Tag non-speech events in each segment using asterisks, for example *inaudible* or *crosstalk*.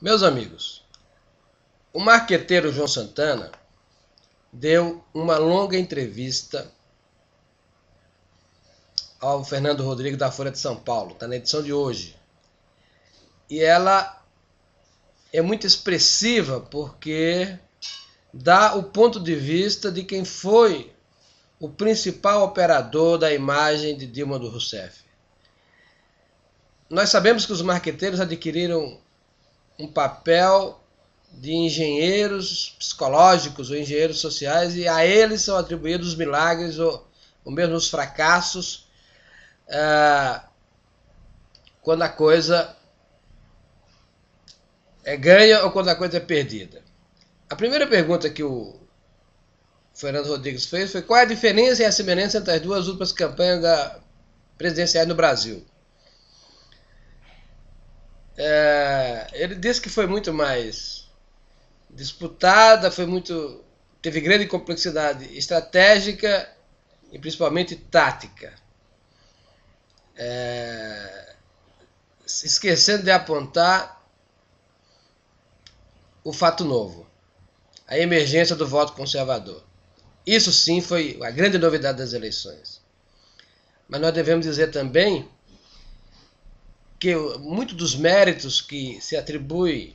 Meus amigos, o marqueteiro João Santana deu uma longa entrevista ao Fernando Rodrigues da Folha de São Paulo, está na edição de hoje. E ela é muito expressiva porque dá o ponto de vista de quem foi o principal operador da imagem de Dilma do Rousseff. Nós sabemos que os marqueteiros adquiriram um papel de engenheiros psicológicos ou engenheiros sociais e a eles são atribuídos os milagres ou, ou mesmo os fracassos é, quando a coisa é ganha ou quando a coisa é perdida. A primeira pergunta que o Fernando Rodrigues fez foi qual é a diferença e a semelhança entre as duas últimas campanhas da presidenciais no Brasil. É, ele disse que foi muito mais disputada, foi muito teve grande complexidade estratégica e principalmente tática. É, esquecendo de apontar o fato novo, a emergência do voto conservador. Isso sim foi a grande novidade das eleições. Mas nós devemos dizer também que muito dos méritos que se atribui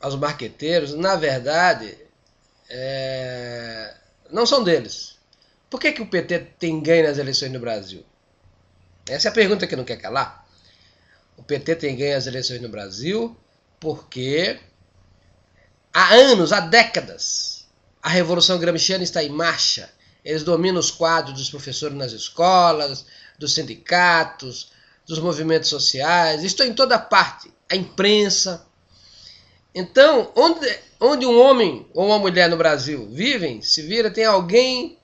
aos marqueteiros, na verdade, é, não são deles. Por que, que o PT tem ganho nas eleições no Brasil? Essa é a pergunta que não quer calar. O PT tem ganho nas eleições no Brasil porque há anos, há décadas, a Revolução Gramsciana está em marcha. Eles dominam os quadros dos professores nas escolas, dos sindicatos, dos movimentos sociais, estou em toda parte, a imprensa. Então, onde, onde um homem ou uma mulher no Brasil vivem, se vira, tem alguém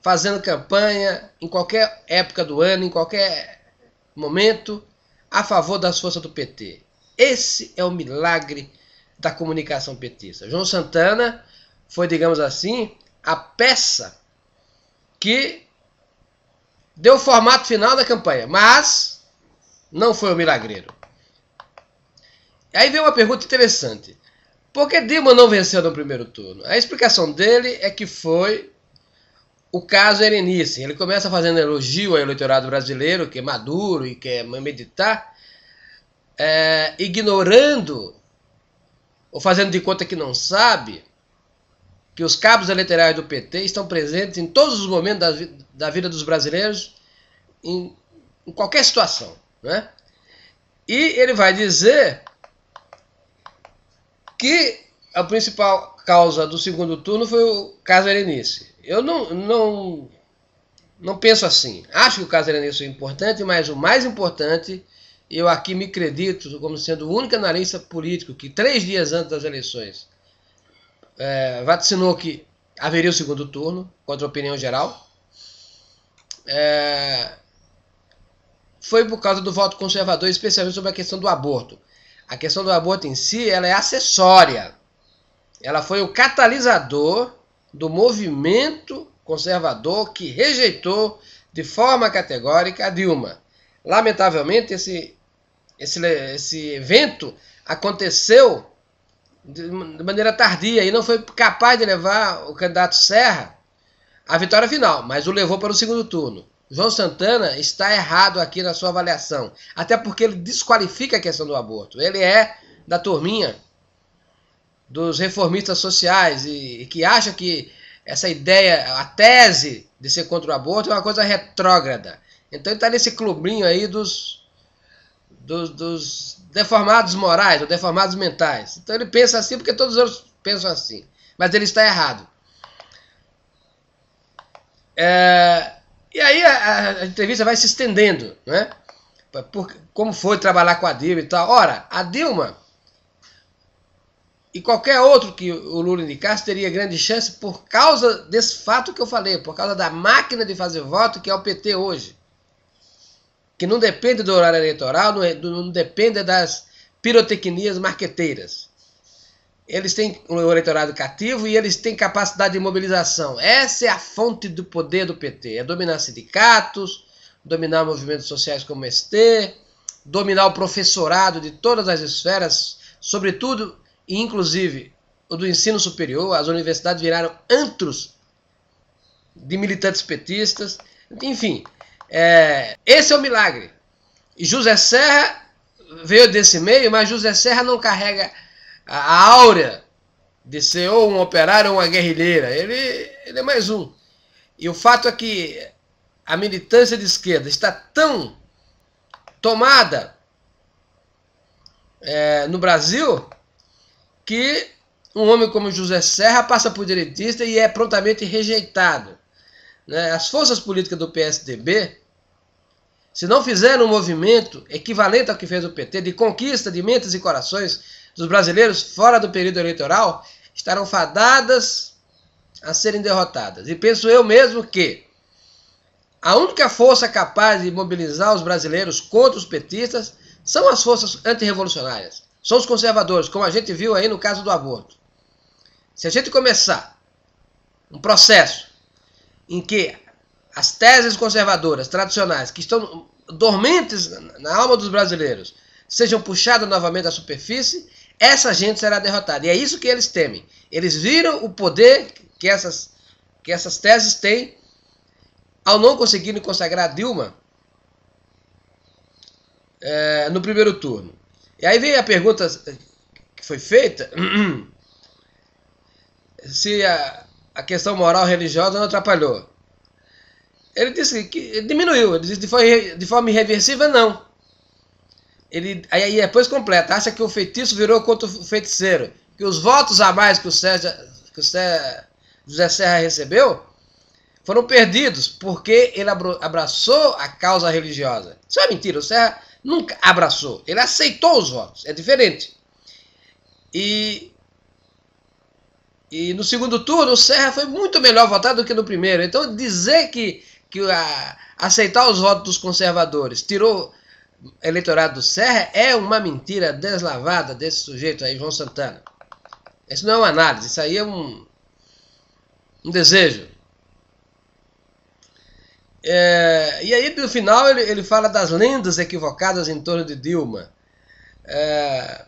fazendo campanha em qualquer época do ano, em qualquer momento, a favor das forças do PT. Esse é o milagre da comunicação petista. João Santana foi, digamos assim, a peça que deu o formato final da campanha, mas não foi o milagreiro. Aí vem uma pergunta interessante. Por que Dilma não venceu no primeiro turno? A explicação dele é que foi o caso Erenice. Ele começa fazendo elogio ao eleitorado brasileiro, que é maduro e quer meditar, é, ignorando ou fazendo de conta que não sabe que os cabos eleitorais do PT estão presentes em todos os momentos da, da vida dos brasileiros, em, em qualquer situação. Né? E ele vai dizer que a principal causa do segundo turno foi o caso Erenice. Eu não, não, não penso assim. Acho que o caso Erenice é importante, mas o mais importante, eu aqui me acredito como sendo o único analista político que três dias antes das eleições é, vaticinou que haveria o segundo turno, contra a opinião geral. É, foi por causa do voto conservador, especialmente sobre a questão do aborto. A questão do aborto em si, ela é acessória. Ela foi o catalisador do movimento conservador que rejeitou de forma categórica a Dilma. Lamentavelmente, esse, esse, esse evento aconteceu de maneira tardia e não foi capaz de levar o candidato Serra à vitória final, mas o levou para o segundo turno. João Santana está errado aqui na sua avaliação. Até porque ele desqualifica a questão do aborto. Ele é da turminha dos reformistas sociais e, e que acha que essa ideia, a tese de ser contra o aborto é uma coisa retrógrada. Então ele está nesse clubinho aí dos, dos, dos deformados morais, ou deformados mentais. Então ele pensa assim porque todos os outros pensam assim. Mas ele está errado. É, e aí a, a entrevista vai se estendendo, né? Por, como foi trabalhar com a Dilma e tal. Ora, a Dilma e qualquer outro que o Lula indicasse teria grande chance por causa desse fato que eu falei, por causa da máquina de fazer voto que é o PT hoje. Que não depende do horário eleitoral, não, é, não depende das pirotecnias marqueteiras eles têm um eleitorado cativo e eles têm capacidade de mobilização. Essa é a fonte do poder do PT: é dominar sindicatos, dominar movimentos sociais como o ST, dominar o professorado de todas as esferas, sobretudo e inclusive o do ensino superior. As universidades viraram antros de militantes petistas. Enfim, é, esse é o milagre. E José Serra veio desse meio, mas José Serra não carrega a áurea de ser ou um operário ou uma guerrilheira. Ele, ele é mais um. E o fato é que a militância de esquerda está tão tomada é, no Brasil que um homem como José Serra passa por direitista e é prontamente rejeitado. Né? As forças políticas do PSDB, se não fizeram um movimento equivalente ao que fez o PT, de conquista de mentes e corações, dos brasileiros fora do período eleitoral estarão fadadas a serem derrotadas. E penso eu mesmo que a única força capaz de mobilizar os brasileiros contra os petistas são as forças antirrevolucionárias. São os conservadores, como a gente viu aí no caso do aborto. Se a gente começar um processo em que as teses conservadoras tradicionais que estão dormentes na alma dos brasileiros sejam puxadas novamente à superfície, essa gente será derrotada. E é isso que eles temem. Eles viram o poder que essas, que essas teses têm ao não conseguirem consagrar Dilma é, no primeiro turno. E aí vem a pergunta que foi feita *clears throat* se a, a questão moral religiosa não atrapalhou. Ele disse que diminuiu, ele disse de forma irreversível não. Ele, aí, aí depois completa, acha que o feitiço virou contra o feiticeiro, que os votos a mais que o, César, que o César, José Serra recebeu foram perdidos porque ele abraçou a causa religiosa. Isso é mentira, o Serra nunca abraçou, ele aceitou os votos, é diferente. E, e no segundo turno, o Serra foi muito melhor votado do que no primeiro. Então, dizer que, que a, aceitar os votos dos conservadores tirou eleitorado do Serra é uma mentira deslavada desse sujeito aí, João Santana. Isso não é uma análise, isso aí é um, um desejo. É, e aí, no final, ele, ele fala das lendas equivocadas em torno de Dilma. É,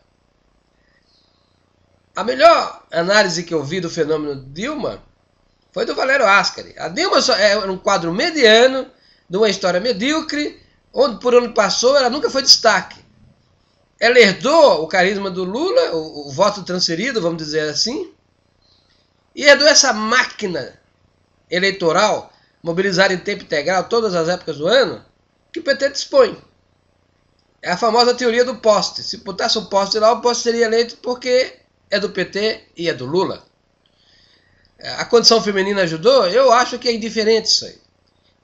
a melhor análise que eu vi do fenômeno Dilma foi do Valério Ascari. A Dilma só, é um quadro mediano de uma história medíocre onde por onde passou, ela nunca foi destaque. Ela herdou o carisma do Lula, o, o voto transferido, vamos dizer assim, e herdou essa máquina eleitoral mobilizada em tempo integral todas as épocas do ano que o PT dispõe. É a famosa teoria do poste. Se botasse o poste lá, o poste seria eleito porque é do PT e é do Lula. A condição feminina ajudou? Eu acho que é indiferente isso aí.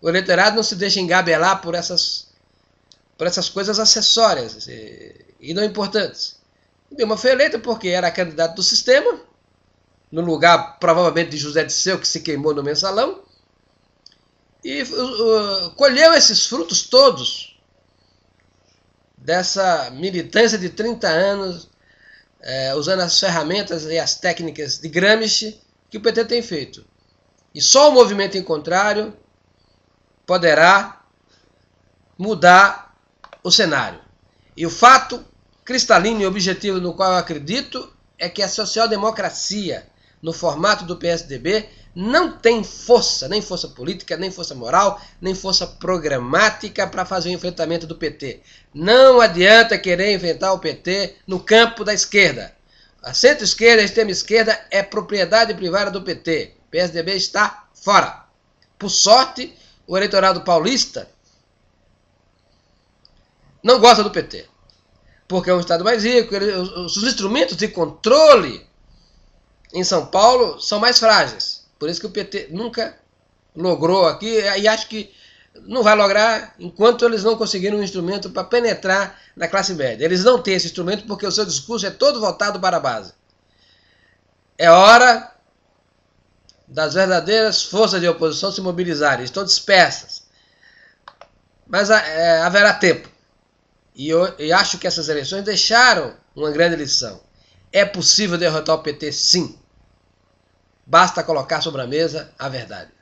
O eleitorado não se deixa engabelar por essas para essas coisas acessórias e, não importantes. Dilma foi eleita porque era candidato do sistema, no lugar provavelmente de José de Seu, que se queimou no mensalão, e uh, colheu esses frutos todos dessa militância de 30 anos, é, usando as ferramentas e as técnicas de Gramsci que o PT tem feito. E só o movimento em contrário poderá mudar o cenário. E o fato cristalino e objetivo no qual eu acredito é que a social-democracia, no formato do PSDB, não tem força, nem força política, nem força moral, nem força programática para fazer o enfrentamento do PT. Não adianta querer enfrentar o PT no campo da esquerda. A centro-esquerda, a extrema-esquerda é propriedade privada do PT. O PSDB está fora. Por sorte, o eleitorado paulista não gosta do PT. Porque é um Estado mais rico, ele, os, os instrumentos de controle em São Paulo são mais frágeis. Por isso que o PT nunca logrou aqui e acho que não vai lograr enquanto eles não conseguirem um instrumento para penetrar na classe média. Eles não têm esse instrumento porque o seu discurso é todo voltado para a base. É hora das verdadeiras forças de oposição se mobilizarem. Estão dispersas. Mas é, haverá tempo. E, eu, acho que essas eleições deixaram uma grande lição. É possível derrotar o PT, sim. Basta colocar sobre a mesa a verdade.